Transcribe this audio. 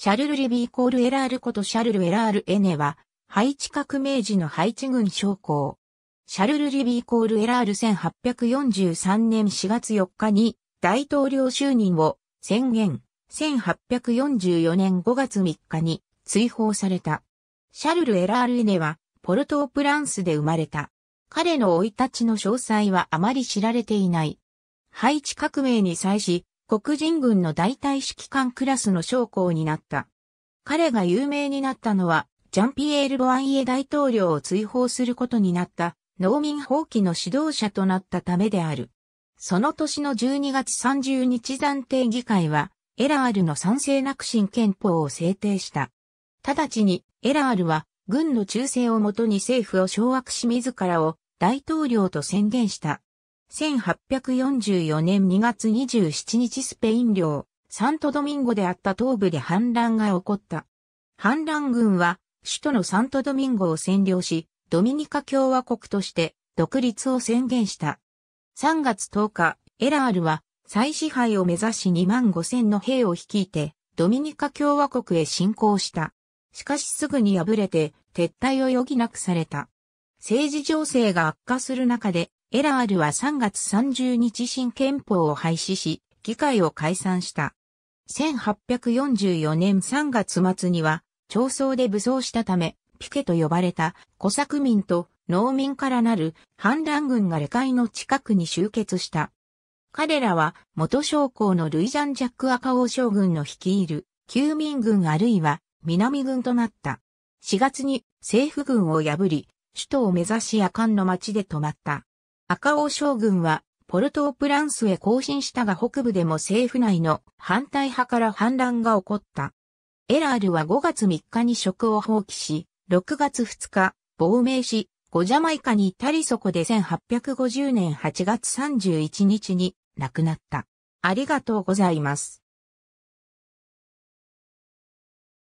シャルル・リビー・コール・エラールことシャルル・エラール・エネは、ハイチ革命時のハイチ軍将校。シャルル・リビー・コール・エラール1843年4月4日に大統領就任を宣言、1844年5月3日に追放された。シャルル・エラール・エネは、ポルトープランスで生まれた。彼の老い立ちの詳細はあまり知られていない。ハイチ革命に際し、黒人軍の大隊指揮官クラスの将校になった。彼が有名になったのは、ジャンピエール・ボアイエ大統領を追放することになった農民放棄の指導者となったためである。その年の12月30日暫定議会は、エラールの賛成なく新憲法を制定した。直ちに、エラールは、軍の忠誠をもとに政府を掌握し自らを大統領と宣言した。1844年2月27日スペイン領、サントドミンゴであった東部で反乱が起こった。反乱軍は、首都のサントドミンゴを占領し、ドミニカ共和国として独立を宣言した。3月10日、エラールは再支配を目指し2万5千の兵を率いて、ドミニカ共和国へ侵攻した。しかしすぐに敗れて撤退を余儀なくされた。政治情勢が悪化する中で、エラールは3月30日新憲法を廃止し、議会を解散した。1844年3月末には、朝。僧で武装したため、ピケと呼ばれた小作民と農民からなる反乱軍がレカイの近くに集結した。彼らは元将校のルイジャン・ジャック・アカオ将軍の率いる旧民軍あるいは南軍となった。4月に政府軍を破り、首都を目指し夜間の町で止まった。赤王将軍は、ポルトープランスへ行進したが北部でも政府内の反対派から反乱が起こった。エラールは5月3日に職を放棄し、6月2日、亡命し、ゴジャマイカにたりそこで1850年8月31日に亡くなった。ありがとうございます。